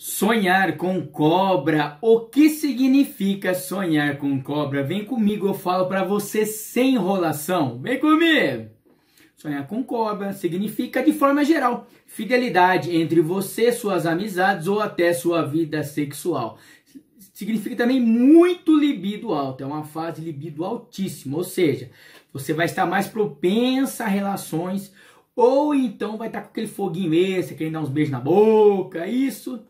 Sonhar com cobra. O que significa sonhar com cobra? Vem comigo, eu falo para você sem enrolação. Vem comigo. Sonhar com cobra significa, de forma geral, fidelidade entre você, suas amizades ou até sua vida sexual. Significa também muito libido alto, é uma fase libido altíssima, ou seja, você vai estar mais propensa a relações ou então vai estar com aquele foguinho esse, querendo dar uns beijos na boca, é isso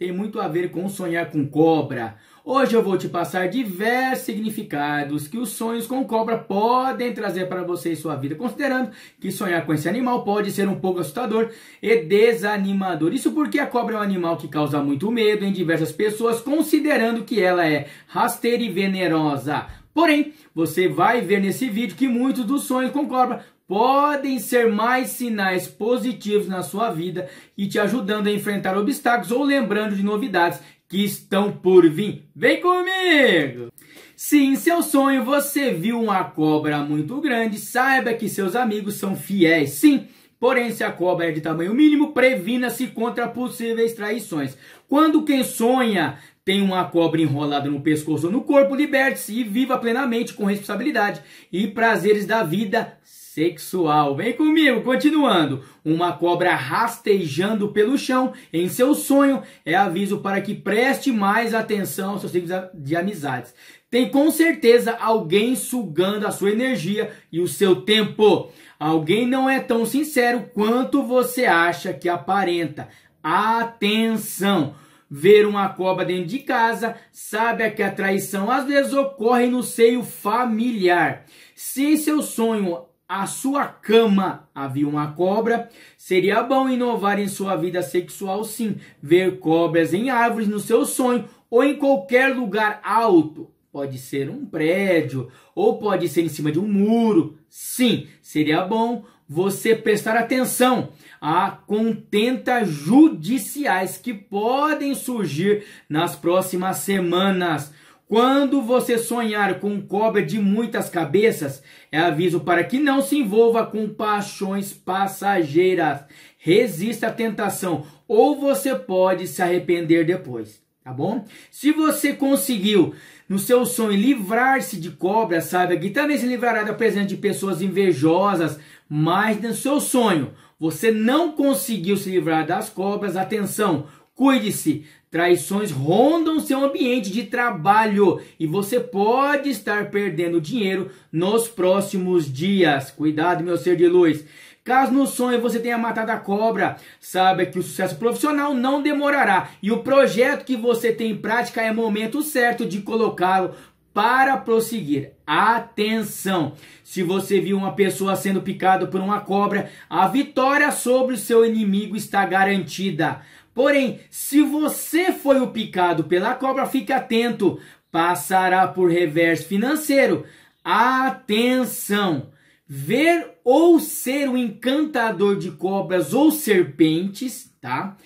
tem muito a ver com sonhar com cobra. Hoje eu vou te passar diversos significados que os sonhos com cobra podem trazer para você e sua vida, considerando que sonhar com esse animal pode ser um pouco assustador e desanimador. Isso porque a cobra é um animal que causa muito medo em diversas pessoas, considerando que ela é rasteira e venenosa. Porém, você vai ver nesse vídeo que muitos dos sonhos com cobra podem ser mais sinais positivos na sua vida e te ajudando a enfrentar obstáculos ou lembrando de novidades que estão por vir. Vem comigo! Se em seu sonho você viu uma cobra muito grande, saiba que seus amigos são fiéis. Sim, Porém, se a cobra é de tamanho mínimo, previna-se contra possíveis traições. Quando quem sonha tem uma cobra enrolada no pescoço ou no corpo, liberte-se e viva plenamente com responsabilidade e prazeres da vida sexual. Vem comigo, continuando. Uma cobra rastejando pelo chão em seu sonho é aviso para que preste mais atenção aos seus signos de amizades. Tem com certeza alguém sugando a sua energia e o seu tempo. Alguém não é tão sincero quanto você acha que aparenta. Atenção! Ver uma cobra dentro de casa, sabe que a traição às vezes ocorre no seio familiar. Se em seu sonho a sua cama havia uma cobra, seria bom inovar em sua vida sexual sim. Ver cobras em árvores no seu sonho ou em qualquer lugar alto Pode ser um prédio, ou pode ser em cima de um muro. Sim, seria bom você prestar atenção a contentas judiciais que podem surgir nas próximas semanas. Quando você sonhar com cobra de muitas cabeças, é aviso para que não se envolva com paixões passageiras. Resista à tentação, ou você pode se arrepender depois tá bom? Se você conseguiu no seu sonho livrar-se de cobras, saiba que também se livrará da presença de pessoas invejosas, mas no seu sonho você não conseguiu se livrar das cobras, atenção, cuide-se. Traições rondam seu ambiente de trabalho e você pode estar perdendo dinheiro nos próximos dias. Cuidado, meu ser de luz. Caso no sonho você tenha matado a cobra, saiba que o sucesso profissional não demorará e o projeto que você tem em prática é momento certo de colocá-lo para prosseguir. Atenção! Se você viu uma pessoa sendo picada por uma cobra, a vitória sobre o seu inimigo está garantida. Porém, se você foi o picado pela cobra, fique atento, passará por reverso financeiro. Atenção! ver ou ser um encantador de cobras ou serpentes, tá?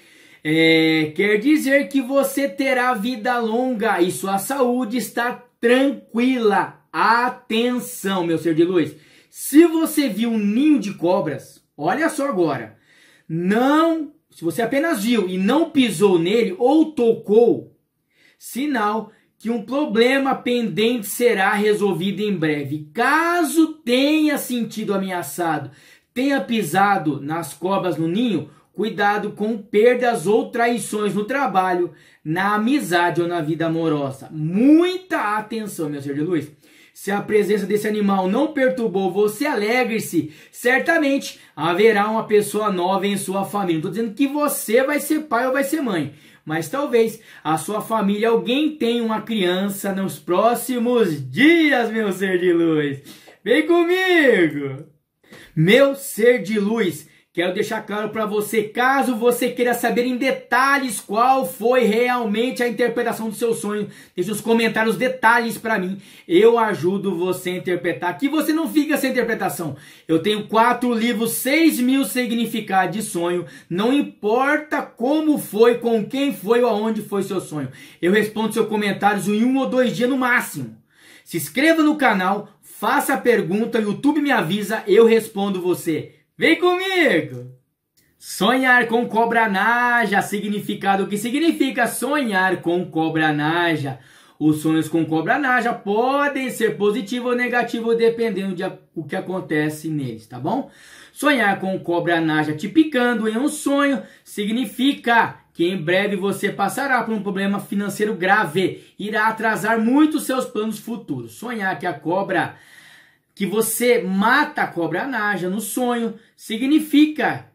É, quer dizer que você terá vida longa e sua saúde está tranquila. Atenção, meu ser de luz. Se você viu um ninho de cobras, olha só agora. Não, se você apenas viu e não pisou nele ou tocou, sinal que um problema pendente será resolvido em breve. Caso tenha sentido ameaçado, tenha pisado nas cobras no ninho, cuidado com perdas ou traições no trabalho, na amizade ou na vida amorosa. Muita atenção, meu senhor de luz. Se a presença desse animal não perturbou você, alegre-se. Certamente haverá uma pessoa nova em sua família. Não estou dizendo que você vai ser pai ou vai ser mãe. Mas talvez a sua família, alguém tenha uma criança nos próximos dias, meu ser de luz. Vem comigo! Meu ser de luz, Quero deixar claro para você, caso você queira saber em detalhes qual foi realmente a interpretação do seu sonho, deixe os comentários detalhes para mim. Eu ajudo você a interpretar. Que você não fica sem interpretação. Eu tenho quatro livros, seis mil significados de sonho. Não importa como foi, com quem foi ou aonde foi seu sonho. Eu respondo seus comentários em um ou dois dias no máximo. Se inscreva no canal, faça a pergunta, YouTube me avisa, eu respondo você. Vem comigo! Sonhar com cobra naja, significado que significa sonhar com cobra naja. Os sonhos com cobra naja podem ser positivo ou negativo dependendo de o que acontece neles, tá bom? Sonhar com cobra naja te picando em um sonho significa que em breve você passará por um problema financeiro grave, irá atrasar muito seus planos futuros. Sonhar que a cobra que você mata a cobra naja no sonho, significa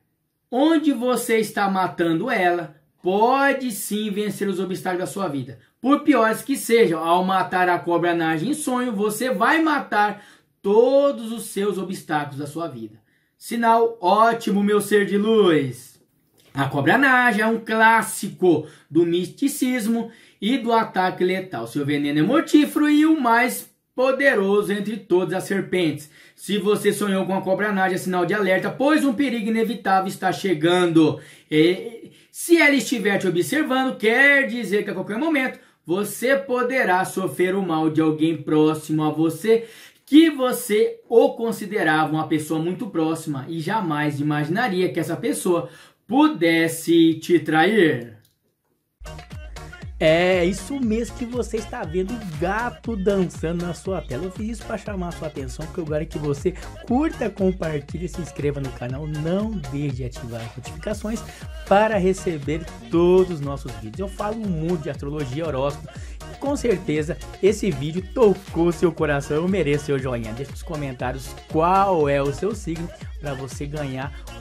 onde você está matando ela, pode sim vencer os obstáculos da sua vida. Por piores que sejam, ao matar a cobra naja em sonho, você vai matar todos os seus obstáculos da sua vida. Sinal ótimo, meu ser de luz! A cobra naja é um clássico do misticismo e do ataque letal. Seu veneno é mortífero e o mais poderoso entre todas as serpentes. Se você sonhou com a cobra nádia, é sinal de alerta, pois um perigo inevitável está chegando. E, se ela estiver te observando, quer dizer que a qualquer momento você poderá sofrer o mal de alguém próximo a você que você o considerava uma pessoa muito próxima e jamais imaginaria que essa pessoa pudesse te trair. É isso mesmo que você está vendo o gato dançando na sua tela. Eu fiz isso para chamar a sua atenção, porque eu quero que você curta, compartilhe, se inscreva no canal. Não deixe de ativar as notificações para receber todos os nossos vídeos. Eu falo muito de astrologia, horóscopo com certeza esse vídeo tocou seu coração, merece seu joinha. Deixe nos comentários qual é o seu signo para você ganhar